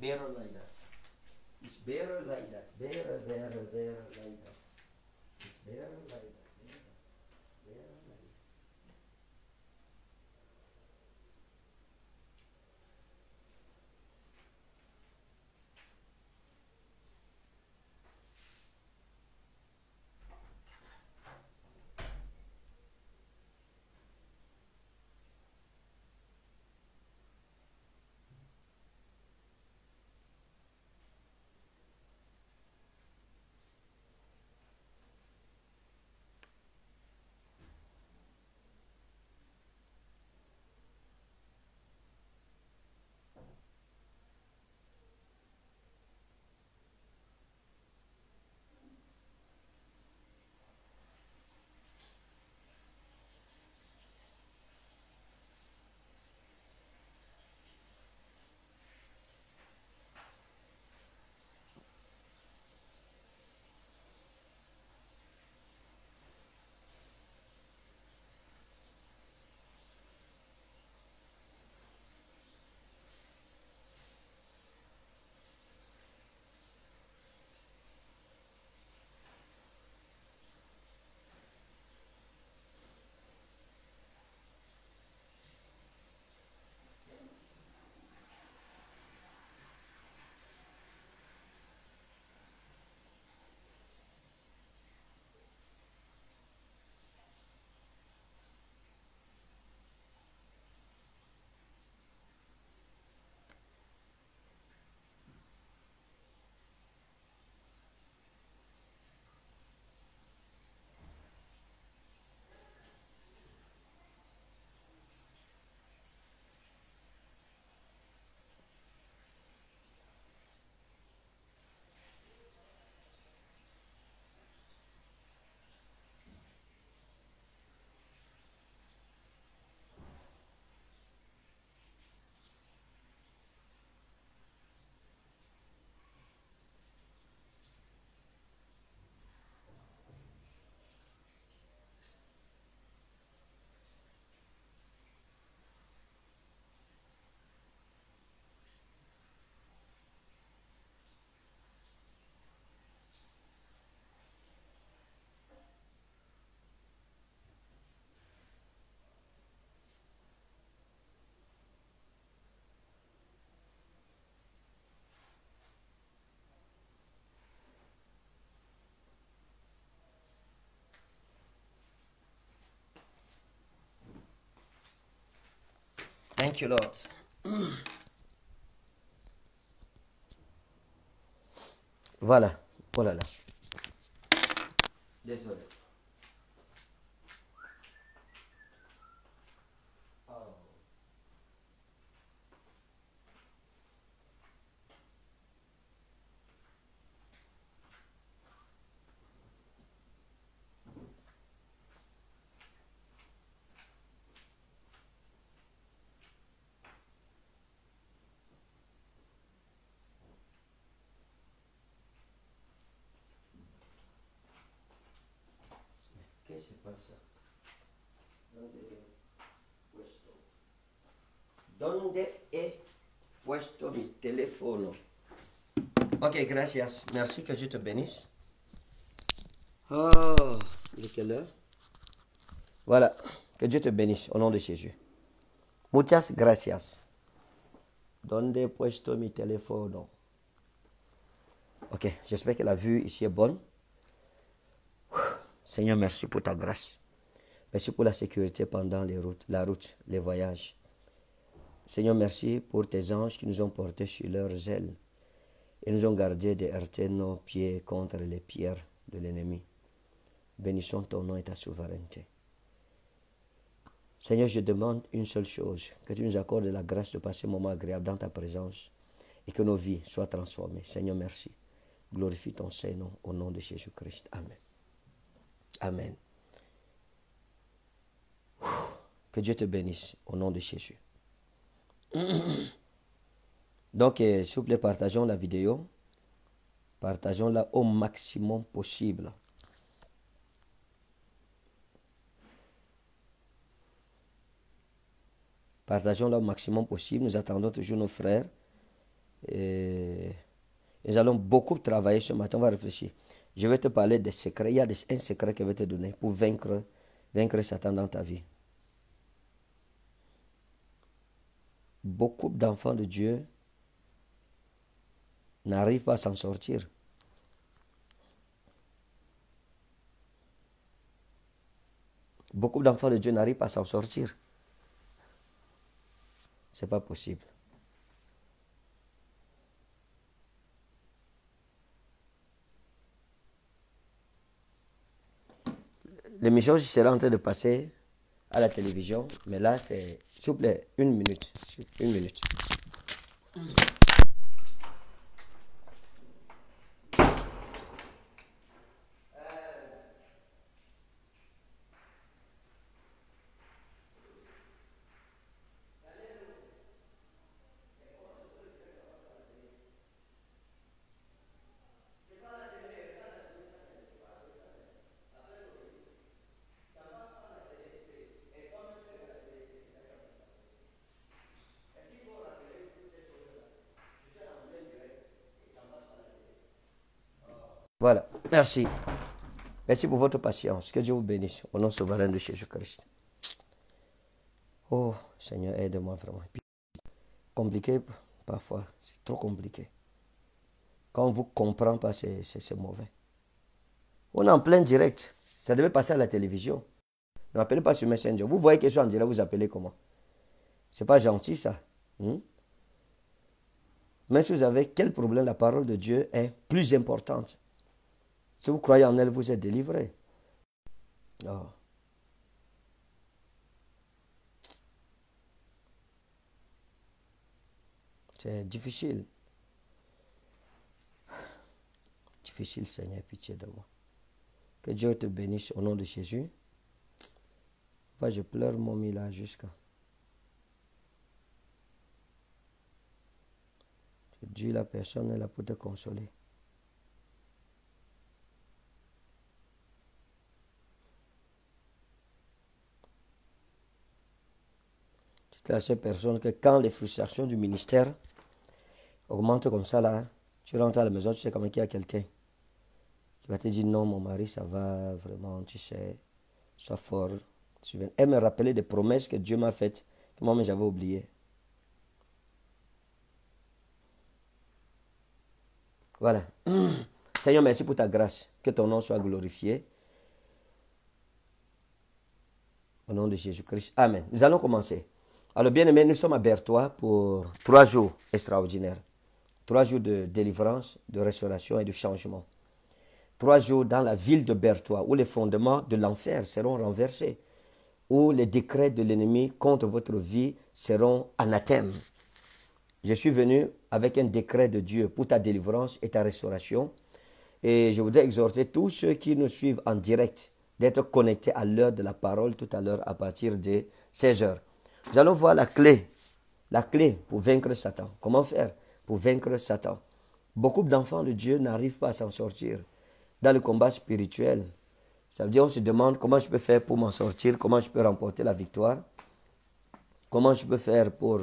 better like that. It's better like that. Better, better, better like that. It's better like that. Thank you, Lord. Voilà. Oh Désolé. c'est pas ça. Donde he puesto mi teléfono? Ok, gracias. Merci, que Dieu te bénisse. Oh, il est quelle heure? Voilà, que Dieu te bénisse au nom de Jésus. Muchas gracias. Donde he puesto mi teléfono? Ok, j'espère que la vue ici est bonne. Seigneur, merci pour ta grâce. Merci pour la sécurité pendant les routes, la route, les voyages. Seigneur, merci pour tes anges qui nous ont portés sur leurs ailes et nous ont gardés de heurter nos pieds contre les pierres de l'ennemi. Bénissons ton nom et ta souveraineté. Seigneur, je demande une seule chose, que tu nous accordes la grâce de passer un moment agréable dans ta présence et que nos vies soient transformées. Seigneur, merci. Glorifie ton Saint-Nom au nom de Jésus-Christ. Amen. Amen. Que Dieu te bénisse au nom de Jésus. Donc, euh, s'il vous plaît, partageons la vidéo. Partageons-la au maximum possible. Partageons-la au maximum possible. Nous attendons toujours nos frères. Et euh, nous allons beaucoup travailler ce matin. On va réfléchir. Je vais te parler des secrets. Il y a un secret que je vais te donner pour vaincre, vaincre Satan dans ta vie. Beaucoup d'enfants de Dieu n'arrivent pas à s'en sortir. Beaucoup d'enfants de Dieu n'arrivent pas à s'en sortir. n'est pas possible. L'émission, je en train de passer à la télévision, mais là, c'est, s'il vous plaît, une minute. Une minute. Voilà. Merci. Merci pour votre patience. Que Dieu vous bénisse. Au nom souverain de Jésus-Christ. Oh, Seigneur, aide-moi vraiment. Compliqué, parfois, c'est trop compliqué. Quand on vous comprend pas, c'est mauvais. On est en plein direct. Ça devait passer à la télévision. Ne m'appelez pas sur Messenger. Vous voyez que je suis en direct, vous appelez comment C'est pas gentil, ça. Hmm? Mais si vous avez quel problème, la parole de Dieu est plus importante. Si vous croyez en elle, vous êtes délivré. Ah. C'est difficile. Difficile, Seigneur, pitié de moi. Que Dieu te bénisse au nom de Jésus. je pleure mon là jusqu'à. Dieu, la personne est là pour te consoler. C'est ces personnes que quand les frustrations du ministère augmentent comme ça, là, tu rentres à la maison, tu sais comment qu'il y a quelqu'un qui va te dire non, mon mari, ça va vraiment, tu sais, sois fort. Tu viens. Elle me rappeler des promesses que Dieu m'a faites, que moi-même j'avais oubliées. Voilà. Seigneur, merci pour ta grâce. Que ton nom soit glorifié. Au nom de Jésus-Christ. Amen. Nous allons commencer. Alors, bien-aimés, nous sommes à Bertois pour trois jours extraordinaires. Trois jours de délivrance, de restauration et de changement. Trois jours dans la ville de Bertois où les fondements de l'enfer seront renversés, où les décrets de l'ennemi contre votre vie seront anathèmes. Je suis venu avec un décret de Dieu pour ta délivrance et ta restauration. Et je voudrais exhorter tous ceux qui nous suivent en direct d'être connectés à l'heure de la parole tout à l'heure à partir de 16 heures. Nous allons voir la clé, la clé pour vaincre Satan. Comment faire pour vaincre Satan Beaucoup d'enfants de Dieu n'arrivent pas à s'en sortir dans le combat spirituel. Ça veut dire on se demande comment je peux faire pour m'en sortir, comment je peux remporter la victoire, comment je peux faire pour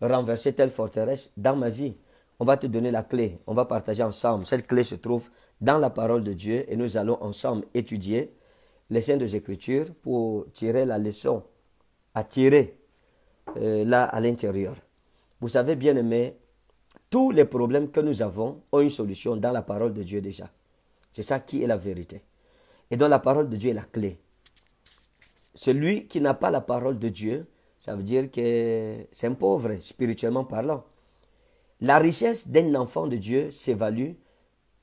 renverser telle forteresse dans ma vie. On va te donner la clé, on va partager ensemble. Cette clé se trouve dans la parole de Dieu et nous allons ensemble étudier les saintes écritures pour tirer la leçon à tirer euh, là à l'intérieur. Vous savez bien aimé, tous les problèmes que nous avons ont une solution dans la parole de Dieu déjà. C'est ça qui est la vérité. Et dans la parole de Dieu est la clé. Celui qui n'a pas la parole de Dieu, ça veut dire que c'est un pauvre, spirituellement parlant. La richesse d'un enfant de Dieu s'évalue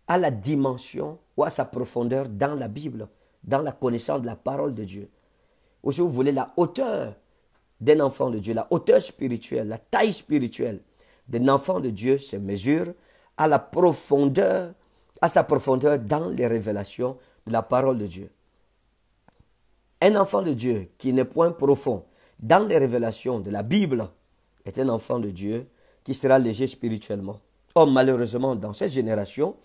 à la dimension ou à sa profondeur dans la Bible, dans la connaissance de la parole de Dieu. Ou si vous voulez, la hauteur d'un enfant de Dieu, la hauteur spirituelle, la taille spirituelle d'un enfant de Dieu se mesure à la profondeur, à sa profondeur dans les révélations de la parole de Dieu. Un enfant de Dieu qui n'est point profond dans les révélations de la Bible est un enfant de Dieu qui sera léger spirituellement. Or, malheureusement, dans cette génération,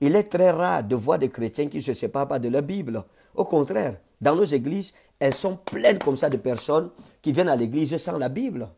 il est très rare de voir des chrétiens qui se séparent pas de la Bible. Au contraire, dans nos églises, elles sont pleines comme ça de personnes qui viennent à l'église sans la Bible.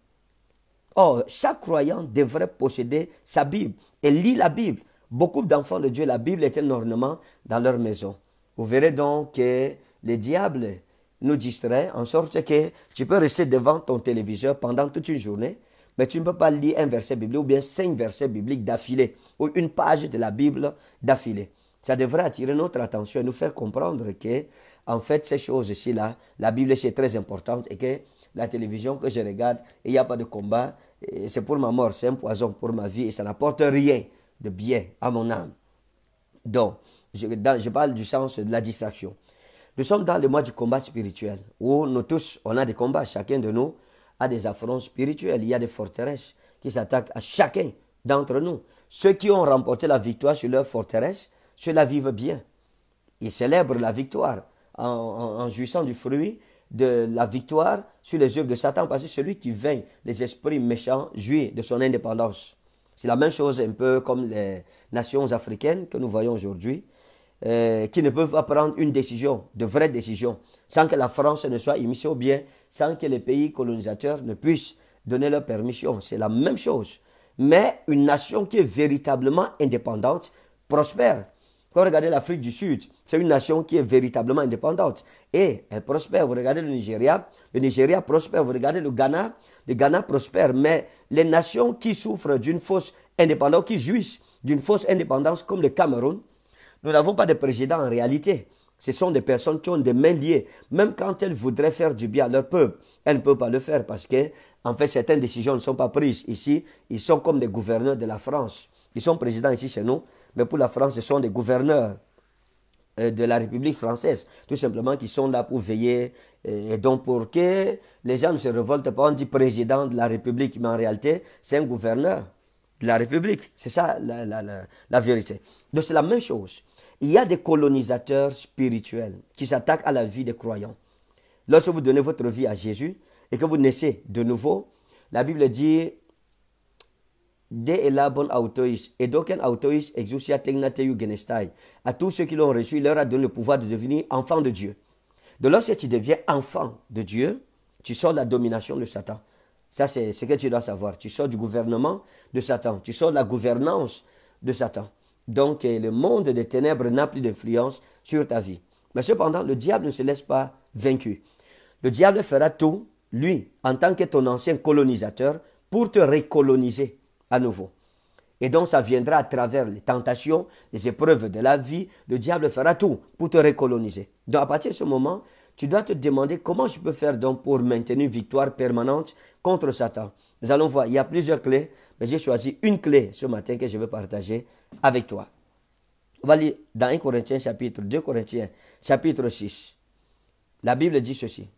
Or, chaque croyant devrait posséder sa Bible et lire la Bible. Beaucoup d'enfants de Dieu, la Bible est un ornement dans leur maison. Vous verrez donc que le diable nous distrait en sorte que tu peux rester devant ton téléviseur pendant toute une journée, mais tu ne peux pas lire un verset biblique ou bien cinq versets bibliques d'affilée ou une page de la Bible d'affilée. Ça devrait attirer notre attention et nous faire comprendre que en fait, ces choses ci là la Bible c'est très importante et que la télévision que je regarde, il n'y a pas de combat, c'est pour ma mort, c'est un poison pour ma vie et ça n'apporte rien de bien à mon âme. Donc, je, parle du sens de la distraction. Nous sommes dans le mois du combat spirituel, où nous tous, on a des combats. Chacun de nous a des affronts spirituels. Il y a des forteresses qui s'attaquent à chacun d'entre nous. Ceux qui ont remporté la victoire sur leur forteresse, ceux-là vivent bien. Ils célèbrent la victoire en, jouissant du fruit de la victoire sur les œuvres de Satan, parce que celui qui vainc les esprits méchants jouit de son indépendance. C'est la même chose un peu comme les nations africaines que nous voyons aujourd'hui, euh, qui ne peuvent pas prendre une décision, de vraies décisions, sans que la France ne soit émise au bien sans que les pays colonisateurs ne puissent donner leur permission. C'est la même chose. Mais une nation qui est véritablement indépendante prospère. Quand vous regardez l'Afrique du Sud, c'est une nation qui est véritablement indépendante et elle prospère. Vous regardez le Nigeria, le Nigeria prospère. Vous regardez le Ghana, le Ghana prospère. Mais les nations qui souffrent d'une fausse indépendance, qui jouissent d'une fausse indépendance comme le Cameroun, nous n'avons pas de président en réalité. Ce sont des personnes qui ont des mains liées. Même quand elles voudraient faire du bien à leur peuple, elles ne peuvent pas le faire parce que, en fait, certaines décisions ne sont pas prises ici. Ils sont comme des gouverneurs de la France. Ils sont présidents ici chez nous. Mais pour la France, ce sont des gouverneurs euh, de la République française, tout simplement qui sont là pour veiller. Euh, et donc pour que les gens ne se révoltent pas, on dit président de la République, mais en réalité, c'est un gouverneur de la République. C'est ça la, vérité. Donc c'est la même chose. Il y a des colonisateurs spirituels qui s'attaquent à la vie des croyants. Lorsque vous donnez votre vie à Jésus et que vous naissez de nouveau, la Bible dit de est autoïs, et d'aucun autoïs genestai. À tous ceux qui l'ont reçu, il leur a donné le pouvoir de devenir enfants de Dieu. De lorsque tu deviens enfant de Dieu, tu sors de la domination de Satan. Ça, c'est ce que tu dois savoir. Tu sors du gouvernement de Satan. Tu sors de la gouvernance de Satan. Donc, eh, le monde des ténèbres n'a plus d'influence sur ta vie. Mais cependant, le diable ne se laisse pas vaincu. Le diable fera tout, lui, en tant que ton ancien colonisateur, pour te récoloniser à nouveau. Et donc ça viendra à travers les tentations, les épreuves de la vie. Le diable fera tout pour te récoloniser. Donc à partir de ce moment, tu dois te demander comment je peux faire donc pour maintenir une victoire permanente contre Satan. Nous allons voir, il y a plusieurs clés, mais j'ai choisi une clé ce matin que je veux partager avec toi. On va lire dans 1 Corinthiens chapitre 2 Corinthiens chapitre 6. La Bible dit ceci.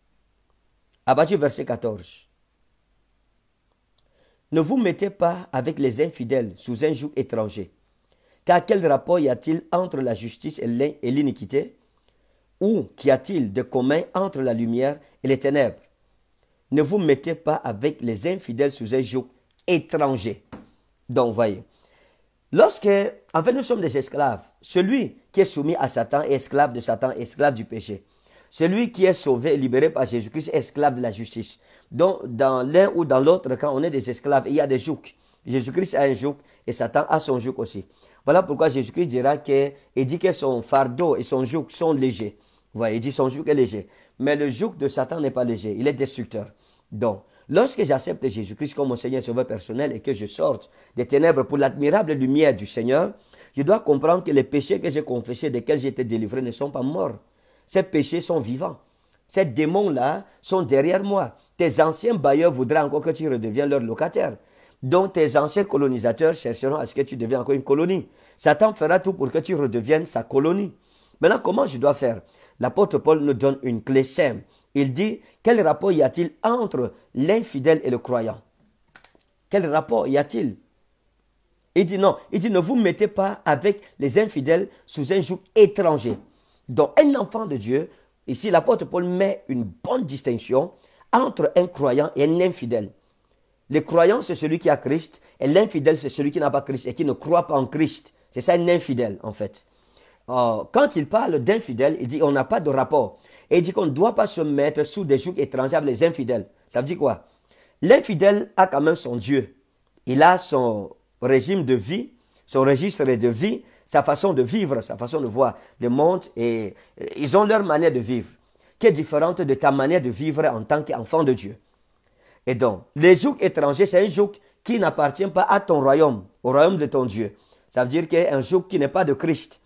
À partir du verset 14. Ne vous mettez pas avec les infidèles sous un joug étranger. Car quel rapport y a-t-il entre la justice et l'iniquité Ou qu'y a-t-il de commun entre la lumière et les ténèbres Ne vous mettez pas avec les infidèles sous un joug étranger. Donc, voyez. Lorsque, en fait, nous sommes des esclaves, celui qui est soumis à Satan est esclave de Satan, esclave du péché. Celui qui est sauvé et libéré par Jésus-Christ esclave de la justice. Donc, dans l'un ou dans l'autre quand on est des esclaves. Il y a des jougs. Jésus-Christ a un joug et Satan a son joug aussi. Voilà pourquoi Jésus-Christ dira que, dit que son fardeau et son joug sont légers. Vous voyez, il dit son joug est léger. Mais le joug de Satan n'est pas léger, il est destructeur. Donc, lorsque j'accepte Jésus-Christ comme mon Seigneur Sauveur personnel et que je sorte des ténèbres pour l'admirable lumière du Seigneur, je dois comprendre que les péchés que j'ai confessés, desquels j'étais délivré, ne sont pas morts. Ces péchés sont vivants. Ces démons-là sont derrière moi. Tes anciens bailleurs voudraient encore que tu redeviennes leur locataire. Donc tes anciens colonisateurs chercheront à ce que tu deviennes encore une colonie. Satan fera tout pour que tu redeviennes sa colonie. Maintenant, comment je dois faire L'apôtre Paul nous donne une clé simple. Il dit, quel rapport y a-t-il entre l'infidèle et le croyant Quel rapport y a-t-il Il dit non, il dit ne vous mettez pas avec les infidèles sous un joug étranger. Donc un enfant de Dieu Ici, l'apôtre Paul met une bonne distinction entre un croyant et un infidèle. Le croyant, c'est celui qui a Christ, et l'infidèle, c'est celui qui n'a pas Christ et qui ne croit pas en Christ. C'est ça un infidèle, en fait. quand il parle d'infidèle, il dit on n'a pas de rapport. Et il dit qu'on ne doit pas se mettre sous des jougs étrangers avec les infidèles. Ça veut dire quoi L'infidèle a quand même son Dieu. Il a son régime de vie, son registre de vie, sa façon de vivre, sa façon de voir le monde, et ils ont leur manière de vivre, qui est différente de ta manière de vivre en tant qu'enfant de Dieu. Et donc, les jougs étrangers, c'est un joug qui n'appartient pas à ton royaume, au royaume de ton Dieu. Ça veut dire un joug qui n'est pas de Christ.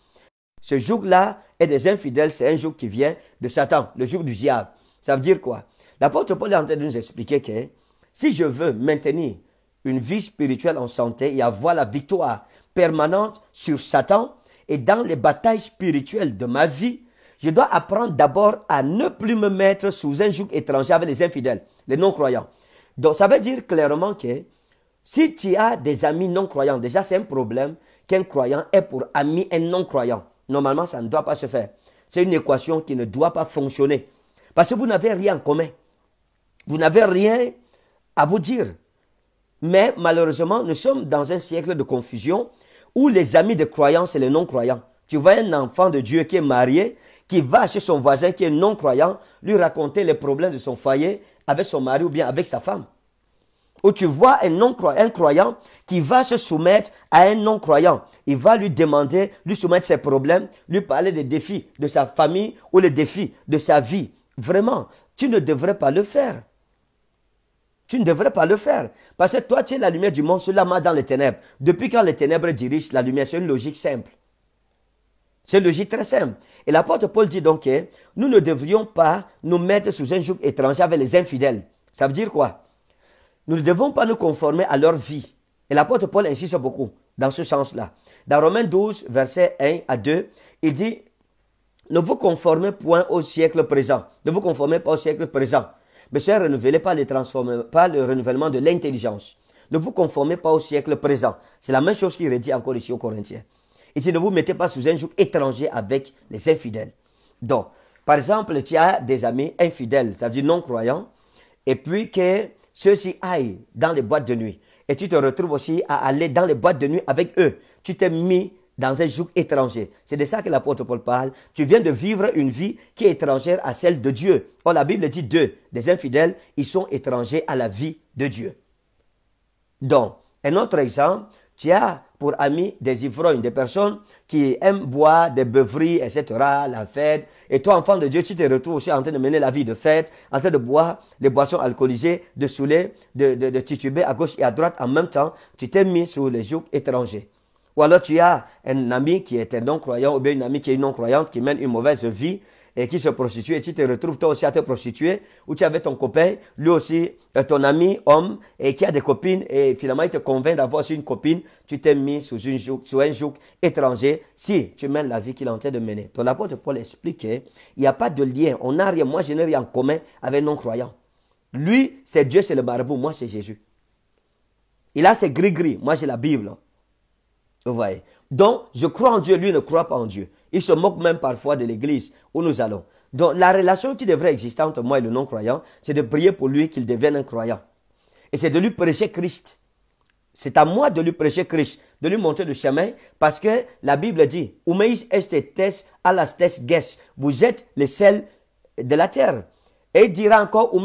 Ce joug-là est des infidèles, c'est un joug qui vient de Satan, le jour du diable. Ça veut dire quoi L'apôtre Paul est en train de nous expliquer que si je veux maintenir une vie spirituelle en santé et avoir la victoire permanente sur Satan et dans les batailles spirituelles de ma vie, je dois apprendre d'abord à ne plus me mettre sous un joug étranger avec les infidèles, les non-croyants. Donc ça veut dire clairement que si tu as des amis non-croyants, déjà c'est un problème qu'un croyant ait pour ami un non-croyant. Normalement, ça ne doit pas se faire. C'est une équation qui ne doit pas fonctionner. Parce que vous n'avez rien en commun. Vous n'avez rien à vous dire. Mais malheureusement, nous sommes dans un siècle de confusion ou les amis de croyants et les non-croyants. Tu vois un enfant de Dieu qui est marié, qui va chez son voisin qui est non-croyant, lui raconter les problèmes de son foyer avec son mari ou bien avec sa femme. Ou tu vois un non-croyant, un croyant qui va se soumettre à un non-croyant. Il va lui demander, lui soumettre ses problèmes, lui parler des défis de sa famille ou les défis de sa vie. Vraiment, tu ne devrais pas le faire. Tu ne devrais pas le faire. Parce que toi, tu es la lumière du monde, cela m'a dans les ténèbres. Depuis quand les ténèbres dirigent la lumière, c'est une logique simple. C'est une logique très simple. Et l'apôtre Paul dit donc que nous ne devrions pas nous mettre sous un joug étranger avec les infidèles. Ça veut dire quoi Nous ne devons pas nous conformer à leur vie. Et l'apôtre Paul insiste beaucoup dans ce sens-là. Dans Romains 12, versets 1 à 2, il dit Ne vous conformez point au siècle présent. Ne vous conformez pas au siècle présent. Mais pas les transformez pas le renouvellement de l'intelligence. Ne vous conformez pas au siècle présent. C'est la même chose qu'il redit encore ici aux Corinthiens. Ici, ne vous mettez pas sous un joug étranger avec les infidèles. Donc, par exemple, tu as des amis infidèles, ça veut dire non-croyants, et puis que ceux-ci aillent dans les boîtes de nuit. Et tu te retrouves aussi à aller dans les boîtes de nuit avec eux. Tu t'es mis dans un joug étranger. C'est de ça que l'apôtre Paul parle. Tu viens de vivre une vie qui est étrangère à celle de Dieu. Or, la Bible dit deux, des infidèles, ils sont étrangers à la vie de Dieu. Donc, un autre exemple, tu as pour amis des ivrognes, des personnes qui aiment boire des beuveries, etc., la fête. Et toi, enfant de Dieu, tu te retrouves aussi en train de mener la vie de fête, en train de boire les boissons alcoolisées, de saouler, de, de, tituber à gauche et à droite en même temps. Tu t'es mis sur les jougs étrangers. Ou alors tu as un ami qui est un non-croyant ou bien une amie qui est non-croyante, qui mène une mauvaise vie et qui se prostitue et tu te retrouves toi aussi à te prostituer ou tu avais ton copain, lui aussi euh, ton ami homme et qui a des copines et finalement il te convainc d'avoir aussi une copine, tu t'es mis sous, une un joug étranger si tu mènes la vie qu'il est en train de mener. Donc l'apôtre Paul explique il n'y a pas de lien, on n'a rien, moi je n'ai rien en commun avec non-croyant. Lui c'est Dieu, c'est le marabout, moi c'est Jésus. Il a ses gris-gris, moi j'ai la Bible. Donc, je crois en Dieu, lui ne croit pas en Dieu. Il se moque même parfois de l'église où nous allons. Donc, la relation qui devrait exister entre moi et le non-croyant, c'est de prier pour lui qu'il devienne un croyant. Et c'est de lui prêcher Christ. C'est à moi de lui prêcher Christ, de lui montrer le chemin, parce que la Bible dit, vous êtes le sel de la terre. Et il dira encore,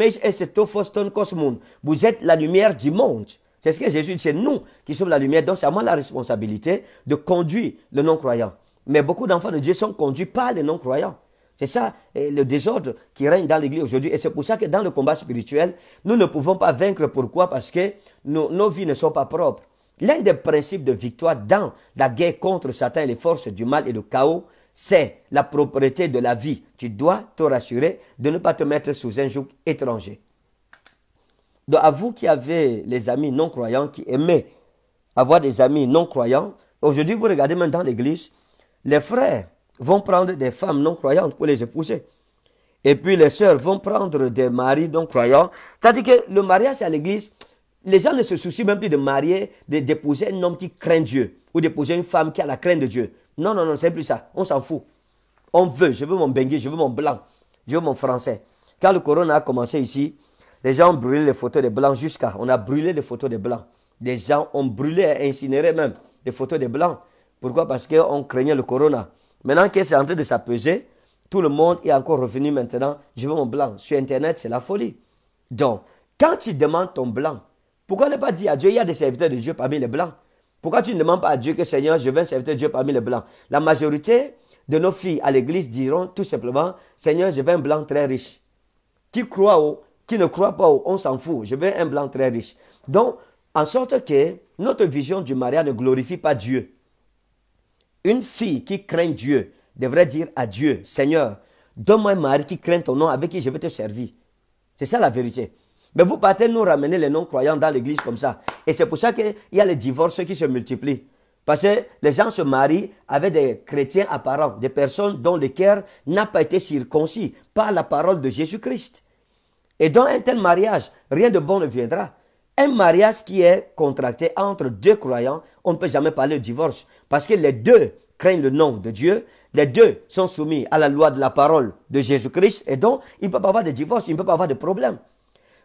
vous êtes la lumière du monde. C'est ce que Jésus dit, c'est nous qui sommes la lumière. Donc, c'est à moi la responsabilité de conduire le non-croyant. Mais beaucoup d'enfants de Dieu sont conduits par les non-croyants. C'est ça le désordre qui règne dans l'Église aujourd'hui. Et c'est pour ça que dans le combat spirituel, nous ne pouvons pas vaincre. Pourquoi Parce que nos, vies ne sont pas propres. L'un des principes de victoire dans la guerre contre Satan et les forces du mal et le chaos, c'est la propriété de la vie. Tu dois te rassurer de ne pas te mettre sous un joug étranger. Donc à vous qui avez les amis non-croyants, qui aimez avoir des amis non-croyants, aujourd'hui vous regardez même dans l'église, les frères vont prendre des femmes non-croyantes pour les épouser. Et puis les sœurs vont prendre des maris non-croyants. C'est-à-dire que le mariage à l'église, les gens ne se soucient même plus de marier, d'épouser un homme qui craint Dieu ou d'épouser une femme qui a la crainte de Dieu. Non, non, non, c'est plus ça. On s'en fout. On veut, je veux mon Bengui, je veux mon blanc, je veux mon français. Quand le corona a commencé ici, les gens ont brûlé les photos des blancs jusqu'à. On a brûlé les photos des blancs. Des gens ont brûlé et incinéré même les photos des blancs. Pourquoi Parce qu'on craignait le corona. Maintenant que c'est en train de s'apaiser, tout le monde est encore revenu maintenant. Je veux mon blanc. Sur Internet, c'est la folie. Donc, quand tu demandes ton blanc, pourquoi ne pas dire à Dieu, il y a des serviteurs de Dieu parmi les blancs Pourquoi tu ne demandes pas à Dieu que Seigneur, je veux un serviteur de Dieu parmi les blancs La majorité de nos filles à l'église diront tout simplement, Seigneur, je veux un blanc très riche. Qui croit au qui ne croient pas, on s'en fout. Je veux un blanc très riche. Donc, en sorte que notre vision du mariage ne glorifie pas Dieu. Une fille qui craint Dieu devrait dire à Dieu, Seigneur, donne-moi un mari qui craint ton nom avec qui je vais te servir. C'est ça la vérité. Mais vous partez nous ramener les non-croyants dans l'église comme ça. Et c'est pour ça qu'il y a les divorces qui se multiplient. Parce que les gens se marient avec des chrétiens apparents, des personnes dont le cœur n'a pas été circoncis par la parole de Jésus-Christ. Et dans un tel mariage, rien de bon ne viendra. Un mariage qui est contracté entre deux croyants, on ne peut jamais parler de divorce. Parce que les deux craignent le nom de Dieu, les deux sont soumis à la loi de la parole de Jésus-Christ, et donc il ne peut pas avoir de divorce, il ne peut pas avoir de problème.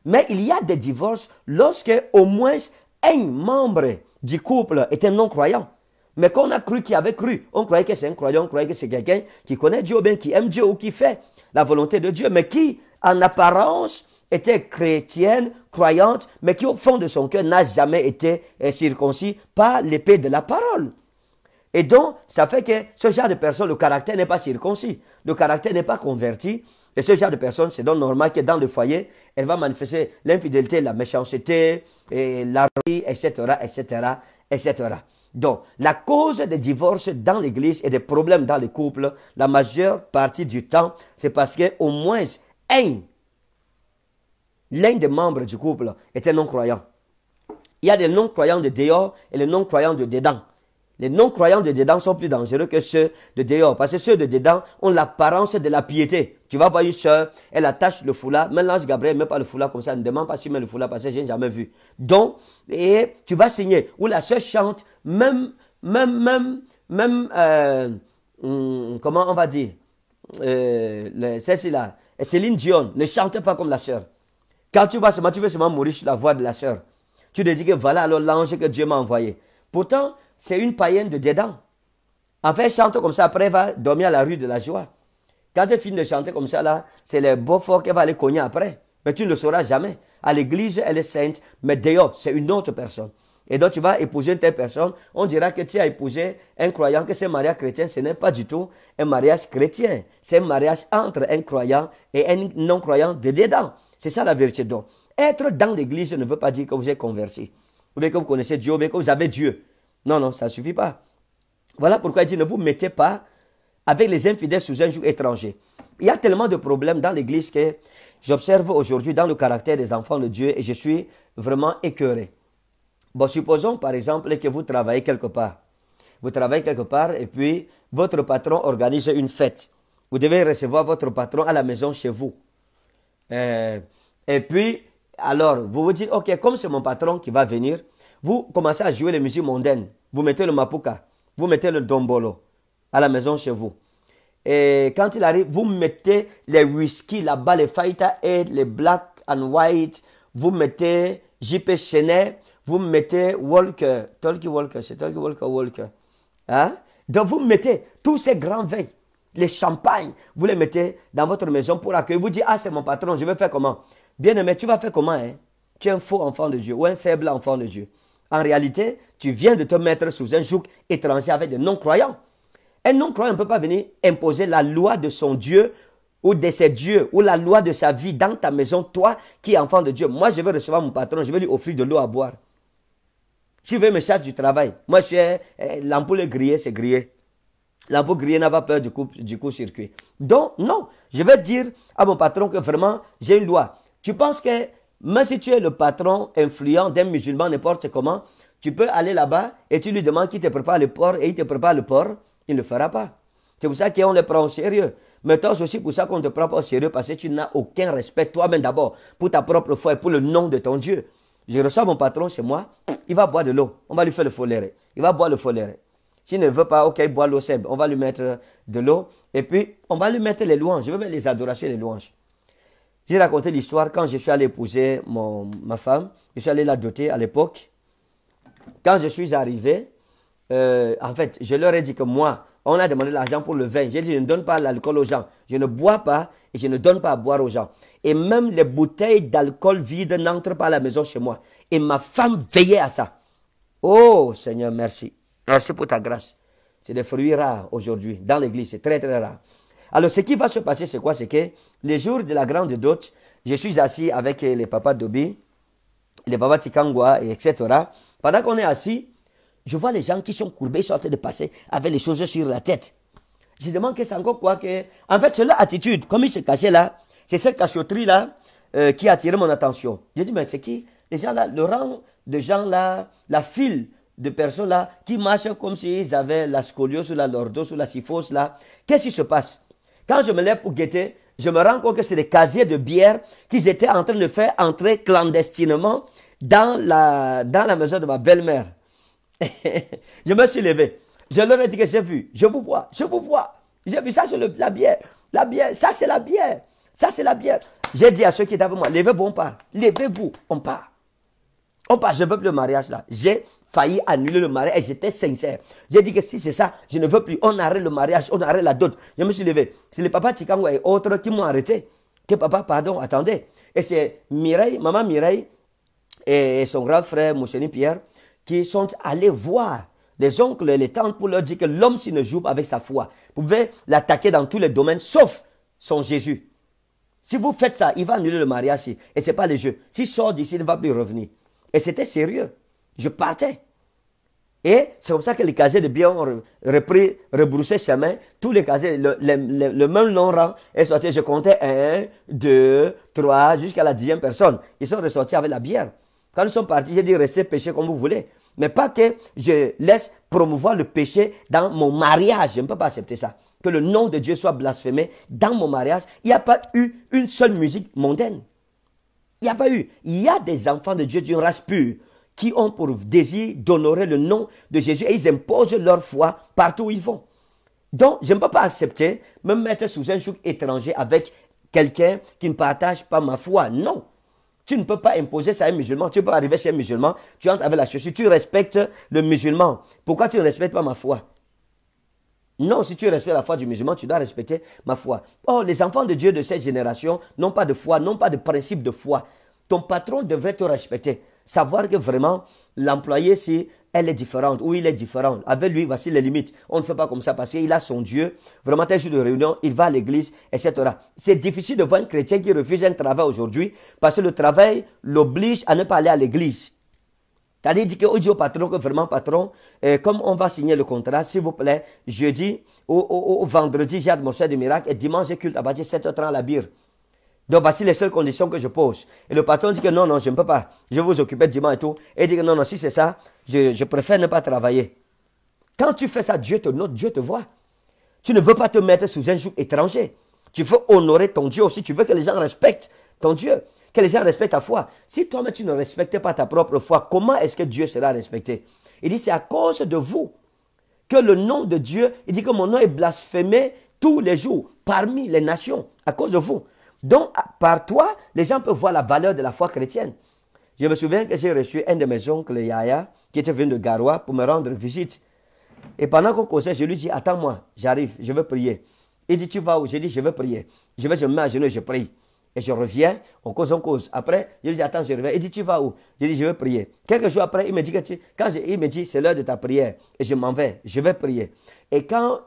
Mais il y a des divorces lorsque au moins un membre du couple est un non-croyant. Mais qu'on a cru qu'il avait cru, on croyait que c'est un croyant, on croyait que c'est quelqu'un qui connaît Dieu, ou bien qui aime Dieu ou qui fait la volonté de Dieu, mais qui en apparence était chrétienne, croyante, mais qui au fond de son cœur n'a jamais été euh, circoncis par l'épée de la parole. Et donc, ça fait que ce genre de personne, le caractère n'est pas circoncis, le caractère n'est pas converti. Et ce genre de personne, c'est donc normal que dans le foyer, elle va manifester l'infidélité, la méchanceté, et la etc., etc., etc. Donc, la cause des divorces dans l'église et des problèmes dans les couples, la majeure partie du temps, c'est parce que au moins un, hein? l'un des membres du couple était non-croyant. Il y a des non-croyants de dehors et les non-croyants de dedans. Les non-croyants de dedans sont plus dangereux que ceux de dehors, parce que ceux de dedans ont l'apparence de la piété. Tu vas voir une soeur, elle attache le foulard, même l'ange Gabriel met pas le foulard comme ça, elle ne demande pas si met le foulard parce que je n'ai jamais vu. Donc, et tu vas signer, où la soeur chante, même, même, même, même, euh, hum, comment on va dire, euh, celle-ci là, et Céline Dion ne chante pas comme la sœur. Quand tu vas seulement, tu veux seulement mourir sur la voix de la sœur. Tu te dis que voilà alors l'ange que Dieu m'a envoyé. Pourtant, c'est une païenne de dedans. Enfin, elle chante comme ça, après elle va dormir à la rue de la joie. Quand elle finit de chanter comme ça, là, c'est le beau fort qu'elle va aller cogner après. Mais tu ne le sauras jamais. À l'église, elle est sainte, mais dehors, c'est une autre personne. Et donc tu vas épouser une telle personne, on dira que tu as épousé un croyant, que c'est un mariage chrétien, ce n'est pas du tout un mariage chrétien. C'est un mariage entre un croyant et un non-croyant de dedans. C'est ça la vérité. Donc, être dans l'église ne veut pas dire que vous êtes converti, ou bien que vous connaissez Dieu, ou que vous avez Dieu. Non, non, ça ne suffit pas. Voilà pourquoi il dit ne vous mettez pas avec les infidèles sous un jour étranger. Il y a tellement de problèmes dans l'église que j'observe aujourd'hui dans le caractère des enfants de Dieu et je suis vraiment écœuré. Bon, supposons par exemple que vous travaillez quelque part. Vous travaillez quelque part et puis votre patron organise une fête. Vous devez recevoir votre patron à la maison chez vous. Euh, et puis, alors, vous vous dites, OK, comme c'est mon patron qui va venir, vous commencez à jouer les musiques mondaines. Vous mettez le mapuka, vous mettez le dombolo à la maison chez vous. Et quand il arrive, vous mettez les whisky là-bas, les faita et les black and white. Vous mettez JP Chenet, vous mettez Walker, Tolkien Walker, c'est Tolkien Walker Walker. Hein? Donc vous mettez tous ces grands veilles, les champagnes, vous les mettez dans votre maison pour accueillir. Vous dites, ah c'est mon patron, je vais faire comment Bien aimé, tu vas faire comment hein? Tu es un faux enfant de Dieu ou un faible enfant de Dieu. En réalité, tu viens de te mettre sous un joug étranger avec des non-croyants. Un non-croyant ne peut pas venir imposer la loi de son Dieu ou de ses dieux ou la loi de sa vie dans ta maison, toi qui es enfant de Dieu. Moi, je vais recevoir mon patron, je vais lui offrir de l'eau à boire. Tu veux me chercher du travail. Moi, je suis euh, euh, l'ampoule est grillée, c'est grillé. L'ampoule grillée n'a pas peur du coup, du coup circuit. Donc, non, je vais dire à mon patron que vraiment, j'ai une loi. Tu penses que même si tu es le patron influent d'un musulman n'importe comment, tu peux aller là-bas et tu lui demandes qu'il te prépare le porc et il te prépare le porc, il ne le fera pas. C'est pour ça qu'on le prend au sérieux. Mais toi, c'est aussi pour ça qu'on ne te prend pas au sérieux parce que tu n'as aucun respect toi-même d'abord pour ta propre foi et pour le nom de ton Dieu. Je reçois mon patron chez moi, il va boire de l'eau. On va lui faire le foléré. Il va boire le foléré. S'il ne veut pas, ok, boit l'eau On va lui mettre de l'eau. Et puis, on va lui mettre les louanges. Je veux mettre les adorations et les louanges. J'ai raconté l'histoire quand je suis allé épouser ma femme. Je suis allé la doter à l'époque. Quand je suis arrivé, euh, en fait, je leur ai dit que moi, on a demandé l'argent pour le vin. J'ai dit, je ne donne pas l'alcool aux gens. Je ne bois pas et je ne donne pas à boire aux gens. Et même les bouteilles d'alcool vides n'entrent pas à la maison chez moi. Et ma femme veillait à ça. Oh Seigneur, merci. Merci pour ta grâce. C'est des fruits rares aujourd'hui dans l'église. C'est très, très rare. Alors, ce qui va se passer, c'est quoi C'est que les jours de la grande dot, je suis assis avec les papas Dobi, les papas Tikangwa, etc. Pendant qu'on est assis, je vois les gens qui sont courbés, ils de passer avec les choses sur la tête. Je demande que c'est encore quoi que. En fait, c'est leur attitude. Comme ils se cachaient là, c'est cette cachotterie-là euh, qui a attiré mon attention. J'ai dit, mais c'est qui Les gens là, le rang de gens là, la file de personnes là, qui marchent comme s'ils avaient la scoliose ou la lordose ou la syphose là. Qu'est-ce qui se passe Quand je me lève pour guetter, je me rends compte que c'est des casiers de bière qu'ils étaient en train de faire entrer clandestinement dans la, dans la maison de ma belle-mère. je me suis levé. Je leur ai dit que j'ai vu. Je vous vois. Je vous vois. J'ai vu ça, c'est la bière. La bière. Ça, c'est la bière. Ça, c'est la bière. J'ai dit à ceux qui étaient avec moi, levez-vous, on part. Levez-vous, on part. On part, je veux plus le mariage là. J'ai failli annuler le mariage et j'étais sincère. J'ai dit que si c'est ça, je ne veux plus. On arrête le mariage, on arrête la dot. Je me suis levé. C'est les papa Chikango et autres qui m'ont arrêté. Que papa, pardon, attendez. Et c'est Mireille, maman Mireille et son grand frère Mousseni Pierre qui sont allés voir les oncles et les tantes pour leur dire que l'homme, s'il ne joue pas avec sa foi, pouvait l'attaquer dans tous les domaines sauf son Jésus. Si vous faites ça, il va annuler le mariage. Et ce n'est pas le jeu. S'il sort d'ici, il ne va plus revenir. Et c'était sérieux. Je partais. Et c'est comme ça que les casiers de biens ont repris, rebroussé chemin. Tous les casiers, le, même long rang est sorti. Je comptais un, deux, trois, jusqu'à la dixième personne. Ils sont ressortis avec la bière. Quand ils sont partis, j'ai dit restez péché comme vous voulez. Mais pas que je laisse promouvoir le péché dans mon mariage. Je ne peux pas accepter ça que le nom de Dieu soit blasphémé dans mon mariage, il n'y a pas eu une seule musique mondaine. Il n'y a pas eu. Il y a des enfants de Dieu d'une race pure qui ont pour désir d'honorer le nom de Jésus et ils imposent leur foi partout où ils vont. Donc, je ne peux pas accepter me mettre sous un joug étranger avec quelqu'un qui ne partage pas ma foi. Non. Tu ne peux pas imposer ça à un musulman. Tu peux arriver chez un musulman, tu entres avec la chaussure, tu respectes le musulman. Pourquoi tu ne respectes pas ma foi non, si tu respectes la foi du musulman, tu dois respecter ma foi. Oh, les enfants de Dieu de cette génération n'ont pas de foi, n'ont pas de principe de foi. Ton patron devrait te respecter. Savoir que vraiment, l'employé, si elle est différente ou il est différent, avec lui, voici les limites. On ne fait pas comme ça parce qu'il a son Dieu. Vraiment, tel jour de réunion, il va à l'église, etc. C'est difficile de voir un chrétien qui refuse un travail aujourd'hui parce que le travail l'oblige à ne pas aller à l'église. Il dire dit au patron que vraiment, patron, euh, comme on va signer le contrat, s'il vous plaît, jeudi ou, vendredi, j'ai atmosphère de miracle et dimanche, j'ai culte à partir 7h30 à la bière. Donc voici les seules conditions que je pose. Et le patron dit que non, non, je ne peux pas. Je vais vous occuper dimanche et tout. Et il dit que non, non, si c'est ça, je, je préfère ne pas travailler. Quand tu fais ça, Dieu te note, Dieu te voit. Tu ne veux pas te mettre sous un joug étranger. Tu veux honorer ton Dieu aussi. Tu veux que les gens respectent ton Dieu que les gens respectent ta foi. Si toi-même tu ne respectes pas ta propre foi, comment est-ce que Dieu sera respecté Il dit, c'est à cause de vous que le nom de Dieu, il dit que mon nom est blasphémé tous les jours parmi les nations, à cause de vous. Donc, par toi, les gens peuvent voir la valeur de la foi chrétienne. Je me souviens que j'ai reçu un de mes oncles, Yaya, qui était venu de Garoua pour me rendre visite. Et pendant qu'on causait, je lui dis, attends-moi, j'arrive, je veux prier. Il dit, tu vas où J'ai dit, je veux prier. Je vais, je me mets à genoux, je prie. Et je reviens, on cause, on cause. Après, je lui dis, attends, je reviens. Il dit, tu vas où Je lui dis, je vais prier. Quelques jours après, il me dit, quand il me dit, c'est l'heure de ta prière. Et je m'en vais, je vais prier. Et quand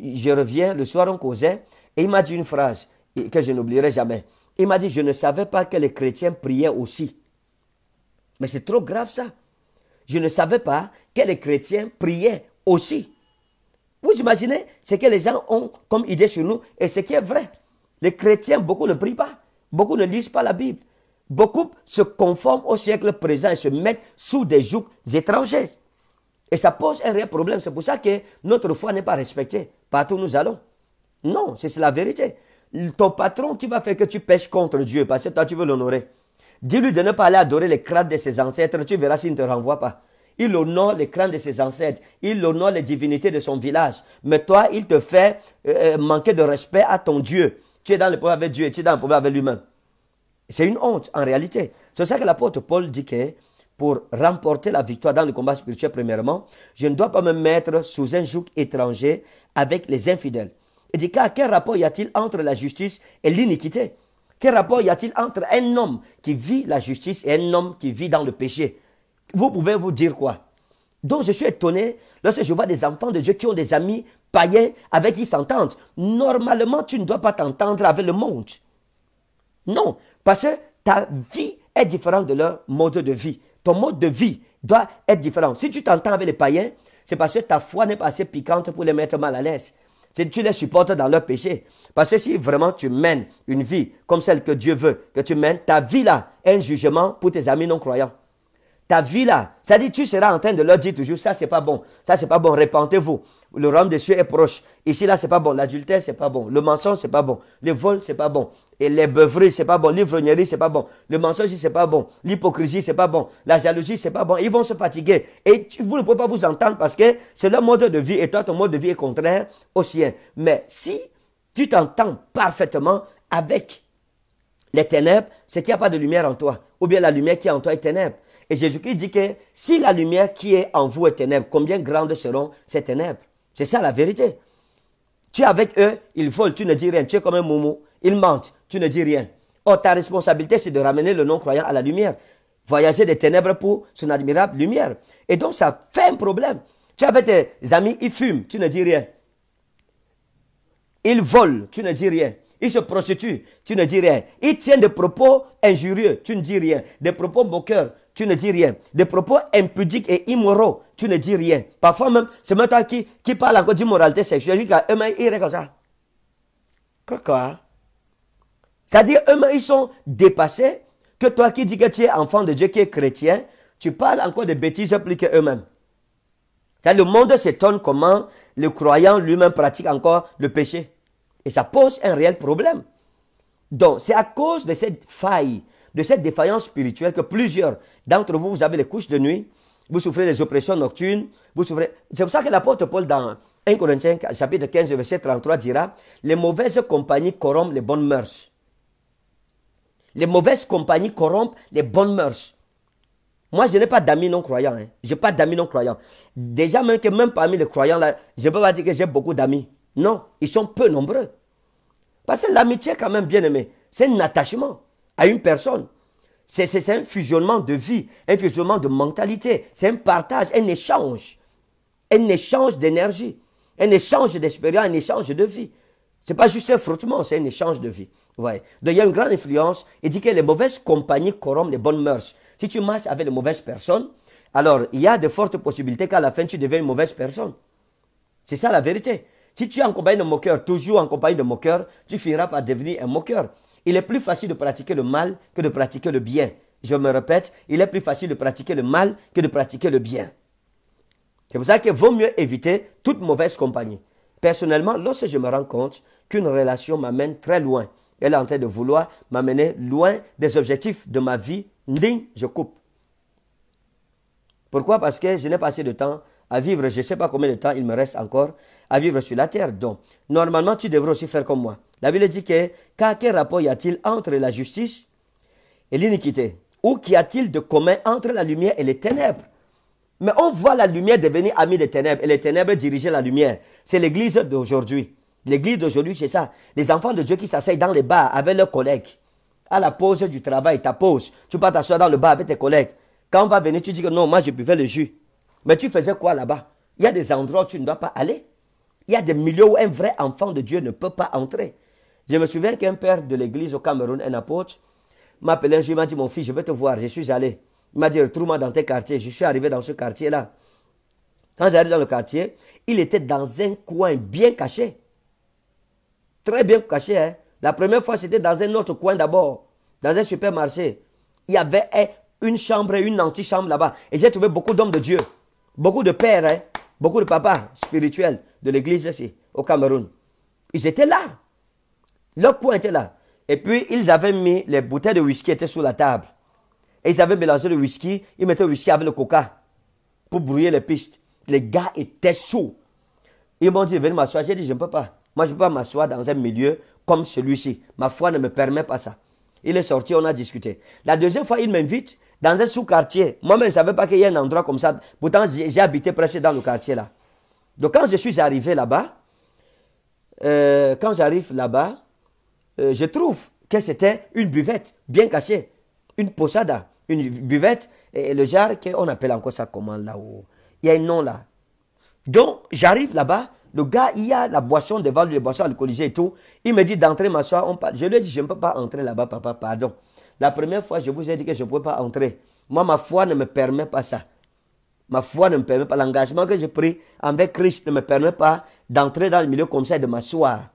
je reviens, le soir, on causait, hein, et il m'a dit une phrase que je n'oublierai jamais. Il m'a dit, je ne savais pas que les chrétiens priaient aussi. Mais c'est trop grave ça. Je ne savais pas que les chrétiens priaient aussi. Vous imaginez ce que les gens ont comme idée sur nous et ce qui est vrai. Les chrétiens, beaucoup ne prient pas. Beaucoup ne lisent pas la Bible. Beaucoup se conforment au siècle présent et se mettent sous des jougs étrangers. Et ça pose un réel problème. C'est pour ça que notre foi n'est pas respectée. Partout où nous allons. Non, c'est la vérité. Ton patron qui va faire que tu pêches contre Dieu parce que toi tu veux l'honorer. Dis-lui de ne pas aller adorer les crânes de ses ancêtres. Tu verras s'il ne te renvoie pas. Il honore les crânes de ses ancêtres. Il honore les divinités de son village. Mais toi, il te fait euh, euh, manquer de respect à ton Dieu. Tu es dans le problème avec Dieu et tu es dans le problème avec l'humain. C'est une honte en réalité. C'est ça que l'apôtre Paul dit que pour remporter la victoire dans le combat spirituel, premièrement, je ne dois pas me mettre sous un joug étranger avec les infidèles. Il dit car quel rapport y a-t-il entre la justice et l'iniquité Quel rapport y a-t-il entre un homme qui vit la justice et un homme qui vit dans le péché Vous pouvez vous dire quoi donc je suis étonné lorsque je vois des enfants de Dieu qui ont des amis païens avec qui s'entendent. Normalement, tu ne dois pas t'entendre avec le monde. Non, parce que ta vie est différente de leur mode de vie. Ton mode de vie doit être différent. Si tu t'entends avec les païens, c'est parce que ta foi n'est pas assez piquante pour les mettre mal à l'aise. Tu les supportes dans leur péché. Parce que si vraiment tu mènes une vie comme celle que Dieu veut que tu mènes, ta vie là est un jugement pour tes amis non-croyants ta vie là, ça dit, tu seras en train de leur dire toujours, ça c'est pas bon, ça c'est pas bon, répentez-vous. Le royaume des cieux est proche. Ici là, c'est pas bon. L'adultère, c'est pas bon. Le mensonge, c'est pas bon. Le vol, c'est pas bon. Et les beuveries, c'est pas bon. L'ivrognerie, c'est pas bon. Le mensonge, c'est pas bon. L'hypocrisie, c'est pas bon. La jalousie, c'est pas bon. Ils vont se fatiguer. Et vous ne pouvez pas vous entendre parce que c'est leur mode de vie. Et toi, ton mode de vie est contraire au sien. Mais si tu t'entends parfaitement avec les ténèbres, c'est qu'il n'y a pas de lumière en toi. Ou bien la lumière qui est en toi est ténèbres. Et Jésus-Christ dit que si la lumière qui est en vous est ténèbre, combien grandes seront ces ténèbres C'est ça la vérité. Tu es avec eux, ils volent, tu ne dis rien. Tu es comme un moumou, Ils mentent, tu ne dis rien. Or, oh, ta responsabilité, c'est de ramener le non-croyant à la lumière. Voyager des ténèbres pour son admirable lumière. Et donc, ça fait un problème. Tu es avec tes amis, ils fument, tu ne dis rien. Ils volent, tu ne dis rien. Ils se prostituent, tu ne dis rien. Ils tiennent des propos injurieux, tu ne dis rien. Des propos moqueurs, tu ne dis rien. Des propos impudiques et immoraux, tu ne dis rien. Parfois même, c'est même qui, qui parle encore d'immoralité sexuelle, jusqu'à eux-mêmes, ils comme ça. Pourquoi C'est-à-dire, eux-mêmes, ils sont dépassés que toi qui dis que tu es enfant de Dieu, qui est chrétien, tu parles encore de bêtises plus qu'eux-mêmes. Le monde s'étonne comment le croyant lui-même pratique encore le péché. Et ça pose un réel problème. Donc, c'est à cause de cette faille, de cette défaillance spirituelle que plusieurs D'entre vous, vous avez les couches de nuit, vous souffrez des oppressions nocturnes, vous souffrez. C'est pour ça que l'apôtre Paul, dans 1 Corinthiens, chapitre 15, verset 33, dira Les mauvaises compagnies corrompent les bonnes mœurs. Les mauvaises compagnies corrompent les bonnes mœurs. Moi, je n'ai pas d'amis non-croyants. Hein. Je n'ai pas d'amis non-croyants. Déjà, même que même parmi les croyants, je ne peux pas dire que j'ai beaucoup d'amis. Non, ils sont peu nombreux. Parce que l'amitié, quand même, bien aimé, c'est un attachement à une personne. C'est un fusionnement de vie, un fusionnement de mentalité, c'est un partage, un échange, un échange d'énergie, un échange d'expérience, un échange de vie. Ce n'est pas juste un frottement, c'est un échange de vie. Donc il y a une grande influence. Il dit que les mauvaises compagnies corrompent les bonnes mœurs. Si tu marches avec les mauvaises personnes, alors il y a de fortes possibilités qu'à la fin tu deviennes une mauvaise personne. C'est ça la vérité. Si tu es en compagnie de moqueurs, toujours en compagnie de moqueurs, tu finiras par devenir un moqueur. Il est plus facile de pratiquer le mal que de pratiquer le bien. Je me répète, il est plus facile de pratiquer le mal que de pratiquer le bien. C'est pour ça qu'il vaut mieux éviter toute mauvaise compagnie. Personnellement, lorsque je me rends compte qu'une relation m'amène très loin, elle est en train de vouloir m'amener loin des objectifs de ma vie, ding, je coupe. Pourquoi Parce que je n'ai pas assez de temps à vivre, je ne sais pas combien de temps il me reste encore, à vivre sur la terre. Donc, normalement, tu devrais aussi faire comme moi. La Bible dit que, quel rapport y a-t-il entre la justice et l'iniquité Ou qu'y a-t-il de commun entre la lumière et les ténèbres Mais on voit la lumière devenir amie des ténèbres et les ténèbres diriger la lumière. C'est l'église d'aujourd'hui. L'église d'aujourd'hui, c'est ça. Les enfants de Dieu qui s'asseyent dans les bars avec leurs collègues. À la pause du travail, ta pause, tu vas t'asseoir dans le bar avec tes collègues. Quand on va venir, tu dis que non, moi je buvais le jus. Mais tu faisais quoi là-bas Il y a des endroits où tu ne dois pas aller. Il y a des milieux où un vrai enfant de Dieu ne peut pas entrer. Je me souviens qu'un père de l'église au Cameroun, un apôtre, m'a appelé un jour, il m'a dit, mon fils, je vais te voir, je suis allé. Il m'a dit, retrouve-moi dans tes quartiers. Je suis arrivé dans ce quartier-là. Quand j'arrive dans le quartier, il était dans un coin bien caché. Très bien caché. Hein. La première fois, c'était dans un autre coin d'abord, dans un supermarché. Il y avait une chambre et une antichambre là-bas. Et j'ai trouvé beaucoup d'hommes de Dieu, beaucoup de pères, hein, beaucoup de papas spirituels de l'église ici, au Cameroun. Ils étaient là. Leur point était là. Et puis, ils avaient mis les bouteilles de whisky étaient sur la table. Et ils avaient mélangé le whisky. Ils mettaient le whisky avec le coca pour brouiller les pistes. Les gars étaient sous. Ils m'ont dit, venez m'asseoir. J'ai dit, je ne peux pas. Moi, je ne peux pas m'asseoir dans un milieu comme celui-ci. Ma foi ne me permet pas ça. Il est sorti, on a discuté. La deuxième fois, il m'invite dans un sous-quartier. Moi-même, je ne savais pas qu'il y a un endroit comme ça. Pourtant, j'ai habité presque dans le quartier là. Donc quand je suis arrivé là-bas, euh, quand j'arrive là-bas, euh, je trouve que c'était une buvette bien cachée, une posada, une buvette, et, le genre qu'on appelle encore ça comment là-haut. Il y a un nom là. Donc j'arrive là-bas, le gars, il y a la boisson devant lui, la boisson alcoolisée et tout. Il me dit d'entrer m'asseoir. Je lui ai dit, je ne peux pas entrer là-bas, papa, pardon. La première fois, je vous ai dit que je ne pouvais pas entrer. Moi, ma foi ne me permet pas ça. Ma foi ne me permet pas, l'engagement que j'ai pris avec Christ ne me permet pas d'entrer dans le milieu comme ça et de m'asseoir.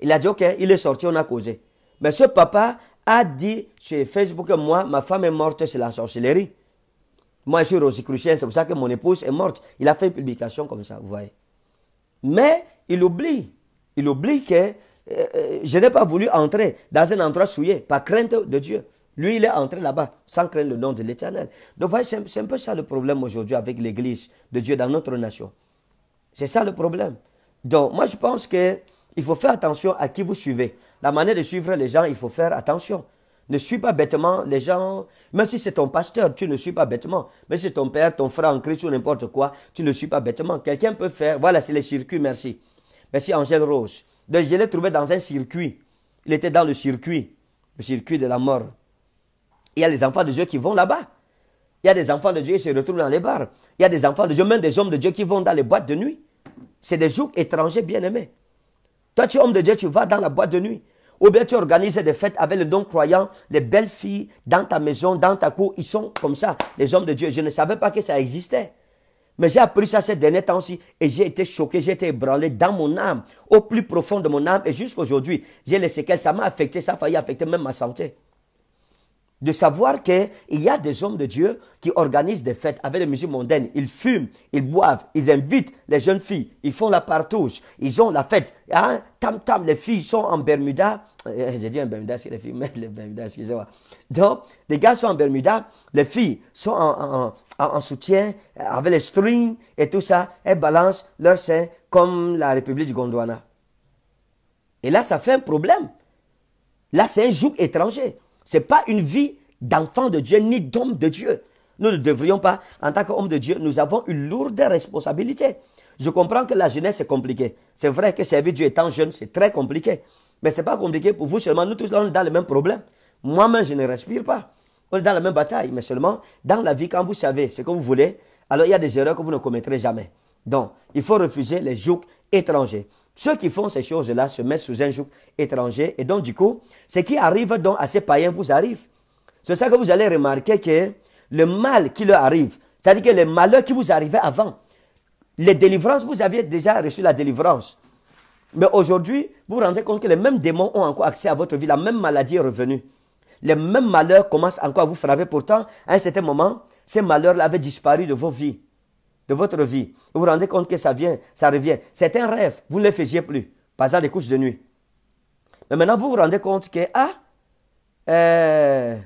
Il a dit, OK, il est sorti, on a causé. Mais ce papa a dit sur Facebook que moi, ma femme est morte, c'est la sorcellerie. Moi, je suis rosicrucien, c'est pour ça que mon épouse est morte. Il a fait une publication comme ça, vous voyez. Mais il oublie, il oublie que euh, euh, je n'ai pas voulu entrer dans un endroit souillé par crainte de Dieu. Lui, il est entré là-bas sans craindre le nom de l'Éternel. Donc, voyez, c'est un peu ça le problème aujourd'hui avec l'Église de Dieu dans notre nation. C'est ça le problème. Donc, moi, je pense qu'il il faut faire attention à qui vous suivez. La manière de suivre les gens, il faut faire attention. Ne suis pas bêtement les gens. Même si c'est ton pasteur, tu ne suis pas bêtement. Même si c'est ton père, ton frère en Christ ou n'importe quoi, tu ne suis pas bêtement. Quelqu'un peut faire. Voilà, c'est le circuit. merci. Merci Angèle Rose. Donc, je l'ai trouvé dans un circuit. Il était dans le circuit. Le circuit de la mort. Il y a les enfants de Dieu qui vont là-bas. Il y a des enfants de Dieu qui se retrouvent dans les bars. Il y a des enfants de Dieu, même des hommes de Dieu qui vont dans les boîtes de nuit. C'est des jours étrangers bien-aimés. Toi, tu es homme de Dieu, tu vas dans la boîte de nuit. Ou bien tu organises des fêtes avec le don croyant les belles filles dans ta maison, dans ta cour. Ils sont comme ça, les hommes de Dieu. Je ne savais pas que ça existait. Mais j'ai appris ça ces derniers temps-ci et j'ai été choqué, j'ai été ébranlé dans mon âme, au plus profond de mon âme. Et jusqu'aujourd'hui, j'ai les séquelles. Ça m'a affecté, ça a failli affecter même ma santé de savoir qu'il y a des hommes de Dieu qui organisent des fêtes avec des musiques mondaines. Ils fument, ils boivent, ils invitent les jeunes filles, ils font la partouche, ils ont la fête. Hein? Tam tam, les filles sont en Bermuda. Eh, eh, j'ai dit en Bermuda, c'est les filles, mais les Bermudas, excusez-moi. Donc, les gars sont en Bermuda, les filles sont en, soutien euh, avec les strings et tout ça. Elles balancent leurs seins comme la République du Gondwana. Et là, ça fait un problème. Là, c'est un joug étranger. Ce n'est pas une vie d'enfant de Dieu ni d'homme de Dieu. Nous ne devrions pas, en tant qu'homme de Dieu, nous avons une lourde responsabilité. Je comprends que la jeunesse est compliquée. C'est vrai que servir Dieu étant jeune, c'est très compliqué. Mais ce n'est pas compliqué pour vous seulement. Nous tous, on est dans le même problème. Moi-même, je ne respire pas. On est dans la même bataille. Mais seulement, dans la vie, quand vous savez ce que vous voulez, alors il y a des erreurs que vous ne commettrez jamais. Donc, il faut refuser les jougs étrangers. Ceux qui font ces choses-là se mettent sous un joug étranger. Et donc, du coup, ce qui arrive donc à ces païens vous arrive. C'est ça que vous allez remarquer que le mal qui leur arrive, c'est-à-dire que les malheurs qui vous arrivaient avant, les délivrances, vous aviez déjà reçu la délivrance. Mais aujourd'hui, vous vous rendez compte que les mêmes démons ont encore accès à votre vie, la même maladie est revenue. Les mêmes malheurs commencent encore à vous frapper. Pourtant, à un certain moment, ces malheurs-là avaient disparu de vos vies de votre vie. Vous vous rendez compte que ça vient, ça revient. C'est un rêve. Vous ne le faisiez plus, dans des couches de nuit. Mais maintenant, vous vous rendez compte que, ah, euh,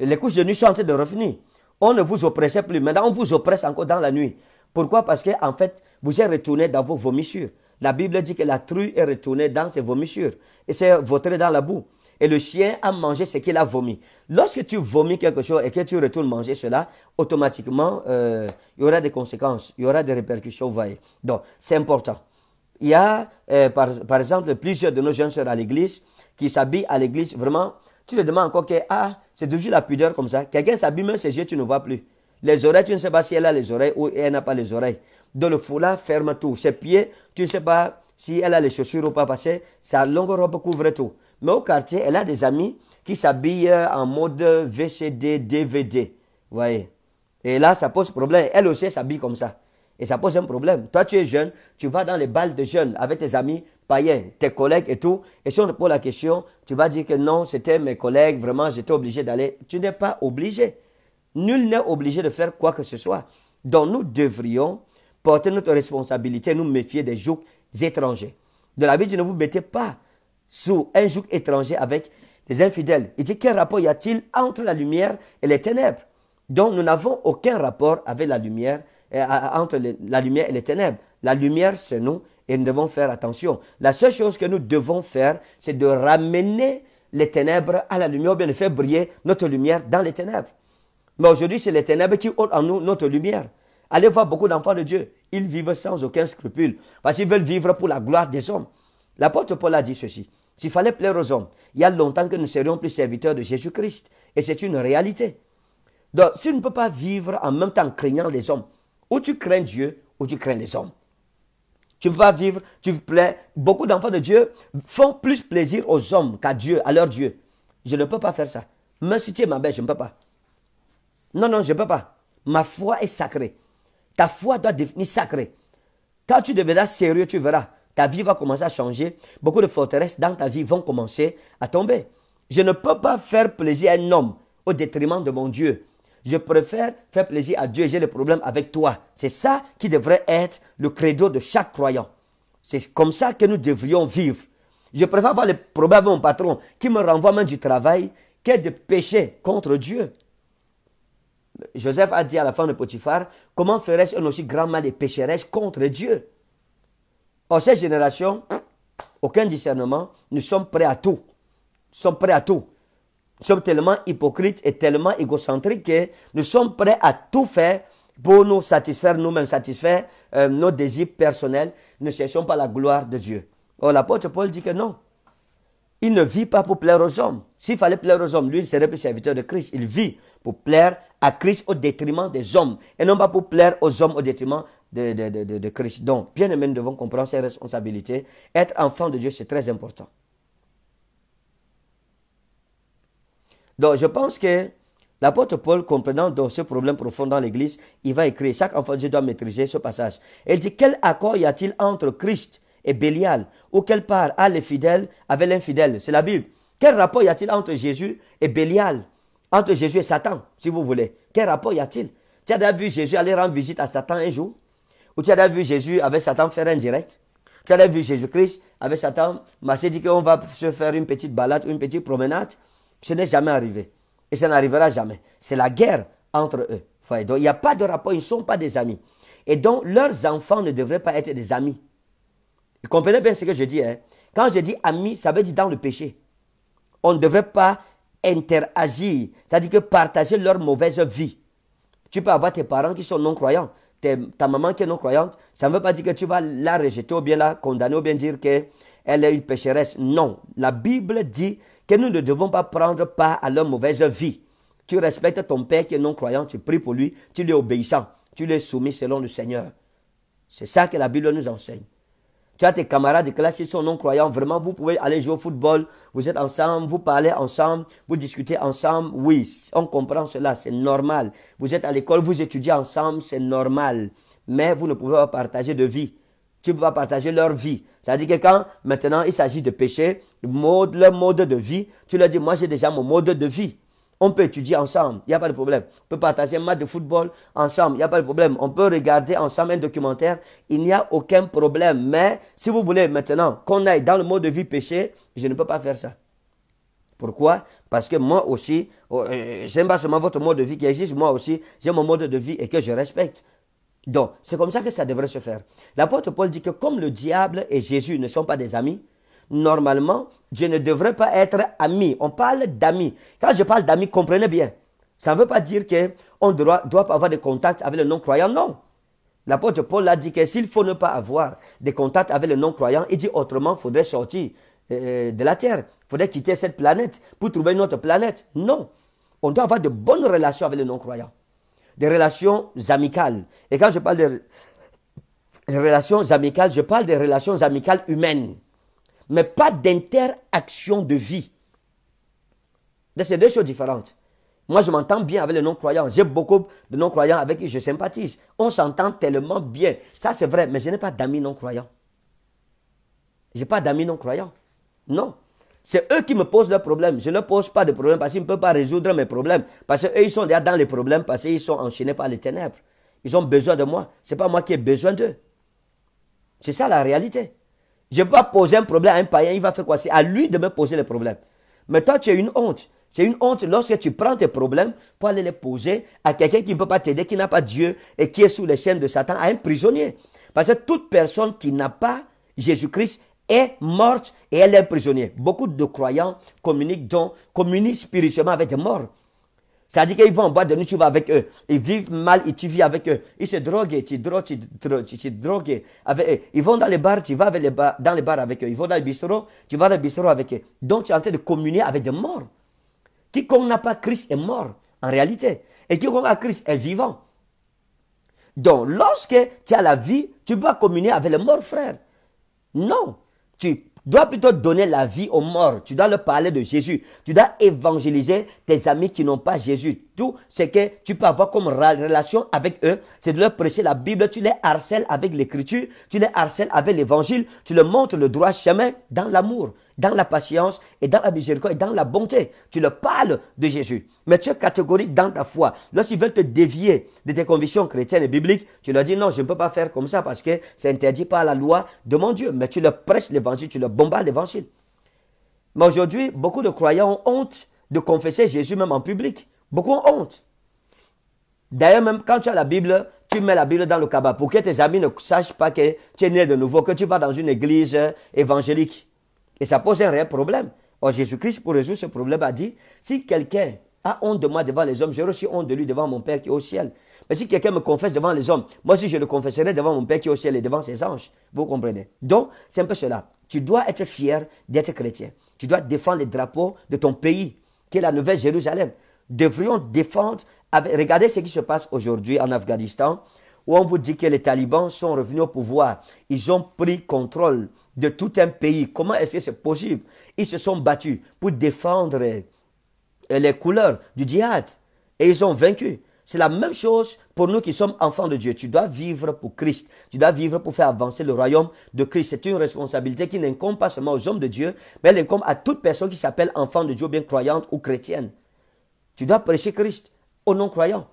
les couches de nuit sont en train de revenir. On ne vous oppressait plus. Maintenant, on vous oppresse encore dans la nuit. Pourquoi Parce que, en fait, vous êtes retourné dans vos vomissures. La Bible dit que la truie est retournée dans ses vomissures et c'est trait dans la boue. Et le chien a mangé ce qu'il a vomi. Lorsque tu vomis quelque chose et que tu retournes manger cela, automatiquement, euh, il y aura des conséquences, il y aura des répercussions, vous voyez. Donc, c'est important. Il y a, euh, par, exemple, plusieurs de nos jeunes sœurs à l'église qui s'habillent à l'église, vraiment, tu te demandes encore que, ah, c'est toujours la pudeur comme ça. Quelqu'un s'habille, même ses yeux, tu ne vois plus. Les oreilles, tu ne sais pas si elle a les oreilles ou elle n'a pas les oreilles. Dans le foulard ferme tout. Ses pieds, tu ne sais pas si elle a les chaussures ou pas, parce que sa longue robe couvre tout. Mais au quartier, elle a des amis qui s'habillent euh, en mode VCD, DVD. Vous voyez et là, ça pose problème. Elle aussi, s'habille comme ça. Et ça pose un problème. Toi, tu es jeune, tu vas dans les balles de jeunes avec tes amis païens, tes collègues et tout. Et si on te pose la question, tu vas dire que non, c'était mes collègues, vraiment, j'étais obligé d'aller. Tu n'es pas obligé. Nul n'est obligé de faire quoi que ce soit. Donc, nous devrions porter notre responsabilité, nous méfier des jougs étrangers. De la vie, je ne vous mettez pas sous un joug étranger avec des infidèles. Il dit, quel rapport y a-t-il entre la lumière et les ténèbres donc nous n'avons aucun rapport avec la lumière, euh, entre la lumière et les ténèbres. La lumière, c'est nous et nous devons faire attention. La seule chose que nous devons faire, c'est de ramener les ténèbres à la lumière ou bien de faire briller notre lumière dans les ténèbres. Mais aujourd'hui, c'est les ténèbres qui ont en nous notre lumière. Allez voir beaucoup d'enfants de Dieu. Ils vivent sans aucun scrupule parce qu'ils veulent vivre pour la gloire des hommes. L'apôtre Paul a dit ceci. S'il fallait plaire aux hommes, il y a longtemps que nous serions plus serviteurs de Jésus-Christ. Et c'est une réalité. Donc, si tu ne peux pas vivre en même temps craignant les hommes, ou tu crains Dieu, ou tu crains les hommes. Tu ne peux pas vivre, tu plais. Beaucoup d'enfants de Dieu font plus plaisir aux hommes qu'à Dieu, à leur Dieu. Je ne peux pas faire ça. Même si tu es ma belle, je ne peux pas. Non, non, je ne peux pas. Ma foi est sacrée. Ta foi doit devenir sacrée. Quand tu deviendras sérieux, tu verras. Ta vie va commencer à changer. Beaucoup de forteresses dans ta vie vont commencer à tomber. Je ne peux pas faire plaisir à un homme au détriment de mon Dieu. Je préfère faire plaisir à Dieu, j'ai le problème avec toi. C'est ça qui devrait être le credo de chaque croyant. C'est comme ça que nous devrions vivre. Je préfère avoir le problème avec mon patron qui me renvoie même du travail que de pécher contre Dieu. Joseph a dit à la fin de Potiphar, comment ferais-je un aussi grand mal et pécherais-je contre Dieu En cette génération, aucun discernement, nous sommes prêts à tout. Nous sommes prêts à tout. Nous sommes tellement hypocrites et tellement égocentriques que nous sommes prêts à tout faire pour nous satisfaire nous-mêmes, satisfaire euh, nos désirs personnels. Ne cherchons pas la gloire de Dieu. Or, oh, l'apôtre Paul dit que non. Il ne vit pas pour plaire aux hommes. S'il fallait plaire aux hommes, lui, il serait plus serviteur de Christ. Il vit pour plaire à Christ au détriment des hommes et non pas pour plaire aux hommes au détriment de, de, de, de Christ. Donc, bien aimé, nous devons comprendre ses responsabilités. Être enfant de Dieu, c'est très important. Donc, je pense que l'apôtre Paul, comprenant ce problème profond dans l'Église, il va écrire, chaque enfant de Dieu doit maîtriser ce passage. Il dit, quel accord y a-t-il entre Christ et Bélial Ou quelle part a les fidèles avec l'infidèle C'est la Bible. Quel rapport y a-t-il entre Jésus et Bélial Entre Jésus et Satan, si vous voulez. Quel rapport y a-t-il Tu as déjà vu Jésus aller rendre visite à Satan un jour Ou tu as déjà vu Jésus avec Satan faire un direct Tu as déjà vu Jésus-Christ avec Satan, Massé dit qu'on va se faire une petite balade, ou une petite promenade ce n'est jamais arrivé. Et ça n'arrivera jamais. C'est la guerre entre eux. Donc, il n'y a pas de rapport, ils ne sont pas des amis. Et donc, leurs enfants ne devraient pas être des amis. Vous comprenez bien ce que je dis. Hein? Quand je dis amis, ça veut dire dans le péché. On ne devrait pas interagir, c'est-à-dire que partager leur mauvaise vie. Tu peux avoir tes parents qui sont non-croyants, ta maman qui est non-croyante, ça ne veut pas dire que tu vas la rejeter ou bien la condamner ou bien dire qu'elle est une pécheresse. Non, la Bible dit que nous ne devons pas prendre part à leur mauvaise vie. Tu respectes ton père qui est non-croyant, tu pries pour lui, tu lui es obéissant, tu lui es soumis selon le Seigneur. C'est ça que la Bible nous enseigne. Tu as tes camarades de classe qui sont non-croyants. Vraiment, vous pouvez aller jouer au football. Vous êtes ensemble, vous parlez ensemble, vous discutez ensemble. Oui, on comprend cela, c'est normal. Vous êtes à l'école, vous étudiez ensemble, c'est normal. Mais vous ne pouvez pas partager de vie tu pas partager leur vie. Ça à dire que quand maintenant il s'agit de péché, mode, leur mode de vie, tu leur dis, moi j'ai déjà mon mode de vie. On peut étudier ensemble, il n'y a pas de problème. On peut partager un match de football ensemble, il n'y a pas de problème. On peut regarder ensemble un documentaire, il n'y a aucun problème. Mais si vous voulez maintenant qu'on aille dans le mode de vie péché, je ne peux pas faire ça. Pourquoi Parce que moi aussi, oh, euh, je pas seulement votre mode de vie qui existe, moi aussi, j'ai mon mode de vie et que je respecte. Donc, c'est comme ça que ça devrait se faire. L'apôtre Paul dit que comme le diable et Jésus ne sont pas des amis, normalement, je ne devrais pas être ami. On parle d'amis. Quand je parle d'amis, comprenez bien. Ça ne veut pas dire qu'on ne doit, doit, pas avoir de contact avec le non-croyant, non. L'apôtre Paul a dit que s'il faut ne pas avoir de contact avec le non-croyant, il dit autrement, il faudrait sortir euh, euh, de la terre. Il faudrait quitter cette planète pour trouver une autre planète. Non. On doit avoir de bonnes relations avec le non-croyant des relations amicales. Et quand je parle de relations amicales, je parle des relations amicales humaines, mais pas d'interaction de vie. Mais c'est deux choses différentes. Moi, je m'entends bien avec les non-croyants. J'ai beaucoup de non-croyants avec qui je sympathise. On s'entend tellement bien. Ça, c'est vrai, mais je n'ai pas d'amis non-croyants. Je n'ai pas d'amis non-croyants. Non. C'est eux qui me posent leurs problèmes. Je ne pose pas de problème parce qu'ils ne peuvent pas résoudre mes problèmes. Parce qu'eux, ils sont déjà dans les problèmes parce qu'ils sont enchaînés par les ténèbres. Ils ont besoin de moi. Ce n'est pas moi qui ai besoin d'eux. C'est ça la réalité. Je ne peux pas poser un problème à un païen. Il va faire quoi C'est à lui de me poser les problèmes. Mais toi, tu es une honte. C'est une honte lorsque tu prends tes problèmes pour aller les poser à quelqu'un qui ne peut pas t'aider, qui n'a pas Dieu et qui est sous les chaînes de Satan, à un prisonnier. Parce que toute personne qui n'a pas Jésus-Christ est morte et elle est prisonnière. Beaucoup de croyants communiquent donc, communiquent spirituellement avec des morts. C'est-à-dire qu'ils vont en boire de nuit, tu vas avec eux. Ils vivent mal et tu vis avec eux. Ils se droguent, tu drogues, tu, drogues, avec Ils vont dans les bars, tu vas dans les bars avec eux. Ils vont dans les bistrots, tu vas dans les bistrots avec eux. Donc tu es en train de communier avec des morts. Quiconque n'a pas Christ est mort, en réalité. Et quiconque a Christ est vivant. Donc lorsque tu as la vie, tu dois communier avec les morts, frère. Non, tu dois plutôt donner la vie aux morts. Tu dois leur parler de Jésus. Tu dois évangéliser tes amis qui n'ont pas Jésus. Tout ce que tu peux avoir comme relation avec eux, c'est de leur prêcher la Bible. Tu les harcèles avec l'écriture, tu les harcèles avec l'évangile, tu leur montres le droit chemin dans l'amour, dans la patience et dans la miséricorde et dans la bonté. Tu leur parles de Jésus. Mais tu es catégorique dans ta foi. Lorsqu'ils veulent te dévier de tes convictions chrétiennes et bibliques, tu leur dis non, je ne peux pas faire comme ça parce que c'est interdit par la loi de mon Dieu. Mais tu leur prêches l'évangile, tu leur bombardes l'évangile. Mais aujourd'hui, beaucoup de croyants ont honte de confesser Jésus même en public. Beaucoup ont honte. D'ailleurs, même quand tu as la Bible, tu mets la Bible dans le cabas pour que tes amis ne sachent pas que tu es né de nouveau, que tu vas dans une église évangélique. Et ça pose un réel problème. Or, Jésus-Christ, pour résoudre ce problème, a dit, si quelqu'un a honte de moi devant les hommes, j'ai aussi honte de lui devant mon Père qui est au ciel. Mais si quelqu'un me confesse devant les hommes, moi aussi je le confesserai devant mon Père qui est au ciel et devant ses anges. Vous comprenez Donc, c'est un peu cela. Tu dois être fier d'être chrétien. Tu dois défendre les drapeaux de ton pays, qui est la Nouvelle-Jérusalem devrions défendre. regardez ce qui se passe aujourd'hui en Afghanistan, où on vous dit que les talibans sont revenus au pouvoir. Ils ont pris contrôle de tout un pays. Comment est-ce que c'est possible Ils se sont battus pour défendre euh, les couleurs du djihad. Et ils ont vaincu. C'est la même chose pour nous qui sommes enfants de Dieu. Tu dois vivre pour Christ. Tu dois vivre pour faire avancer le royaume de Christ. C'est une responsabilité qui n'incombe pas seulement aux hommes de Dieu, mais elle incombe à toute personne qui s'appelle enfant de Dieu, bien croyante ou chrétienne. Tu dois prêcher Christ aux non-croyants.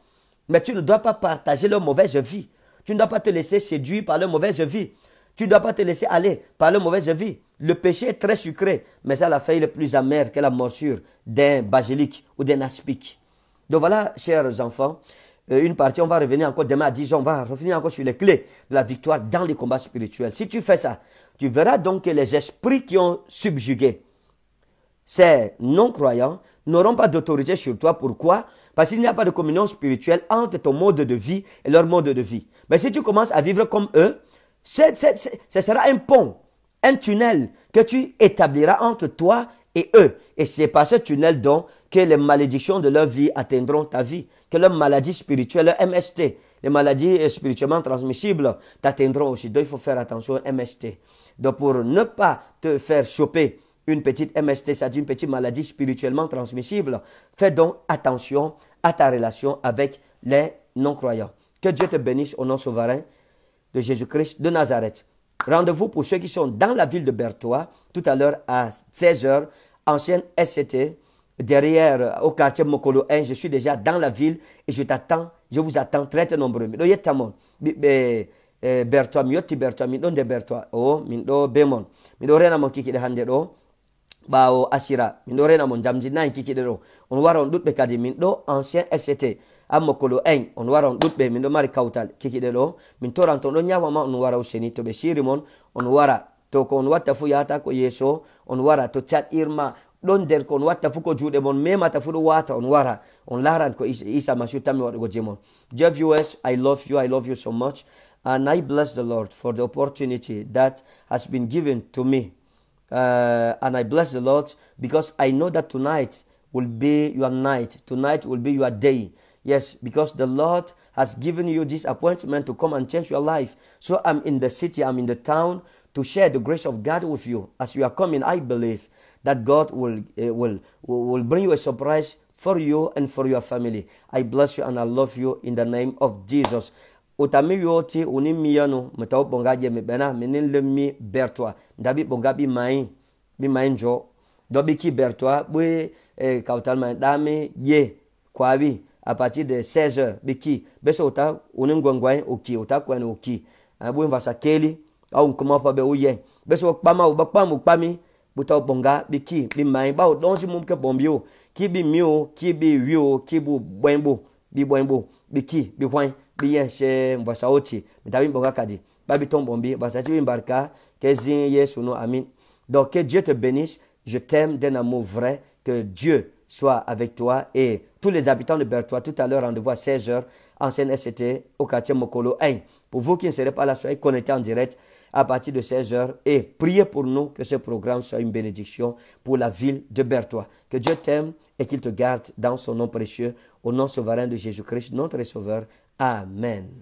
Mais tu ne dois pas partager leur mauvaise vie. Tu ne dois pas te laisser séduire par leur mauvaise vie. Tu ne dois pas te laisser aller par leur mauvaise vie. Le péché est très sucré, mais ça la fait le plus amère que la morsure d'un basilic ou d'un aspic. Donc voilà, chers enfants, euh, une partie, on va revenir encore demain à 10 on va revenir encore sur les clés de la victoire dans les combats spirituels. Si tu fais ça, tu verras donc que les esprits qui ont subjugué ces non-croyants n'auront pas d'autorité sur toi. Pourquoi Parce qu'il n'y a pas de communion spirituelle entre ton mode de vie et leur mode de vie. Mais si tu commences à vivre comme eux, ce sera un pont, un tunnel que tu établiras entre toi et eux. Et c'est par ce tunnel donc que les malédictions de leur vie atteindront ta vie, que leur maladie spirituelle, leur MST, les maladies euh, spirituellement transmissibles t'atteindront aussi. Donc il faut faire attention au MST. Donc pour ne pas te faire choper une petite MST, c'est-à-dire une petite maladie spirituellement transmissible, fais donc attention à ta relation avec les non-croyants. Que Dieu te bénisse au nom souverain de Jésus-Christ de Nazareth. Rendez-vous pour ceux qui sont dans la ville de Berthois, tout à l'heure à 16h, ancienne SCT, derrière au quartier Mokolo 1. Je suis déjà dans la ville et je t'attends, je vous attends très très nombreux. Eh, Berthois, mi Berthois, Berthois, Berthois, Berthois, Berthois, Berthois, Berthois, min Berthois, Berthois, mon Berthois, Berthois, Berthois, ɓawo asira min ɗo rena mon jamdi nayi kikiɗe ɗo on wara on ɗuɗɓe kadi min ɗo ancien sct ammakolo en on wara on ɗuɗɓe min ɗo mari kawtal kikiɗe ɗo min toran to on ɗon ñawama on wara useni to ɓe shiri mon on wara to ko on watta fu yahata ko yeeso on wara to caɗɗirma ɗon nder ko on watta fu ko juuɗe mon memata fu ɗo wata on wara on laran ko isa masihu tanmi waɗugo jemon jeff us i love you i love you so much and i bless the lord for the opportunity that has been given to me Uh, and I bless the Lord because I know that tonight will be your night. Tonight will be your day. Yes, because the Lord has given you this appointment to come and change your life. So I'm in the city, I'm in the town to share the grace of God with you. As you are coming, I believe that God will, uh, will, will bring you a surprise for you and for your family. I bless you and I love you in the name of Jesus. utami yo ti uni mi yanu mutaw bonga je mi bena minin le mi bertwa ndabi bonga bi mai bi mai njo dobi ki bertwa bwe eh, kautal mai dami ye kwabi a partir de 16 heures biki beso uta uni ngwangwai uki uta kwani uki abwe mvasa keli au nkuma pa be uye beso kpama u bakpamu kpami buta bonga biki bi mai ba donji mumke bombio ki bi mio ki bi wio ki bu bwembo bi bwembo biki bi hwan donc que dieu te bénisse je t'aime d'un amour vrai que dieu soit avec toi et tous les habitants de Bertois tout à l'heure rendez-vous à 16h ancienne SCT au quartier Mokolo 1 pour vous qui ne serez pas là soyez connectés en direct à partir de 16h et priez pour nous que ce programme soit une bénédiction pour la ville de Bertois. Que Dieu t'aime et qu'il te garde dans son nom précieux, au nom souverain de Jésus-Christ, notre Sauveur. Amen.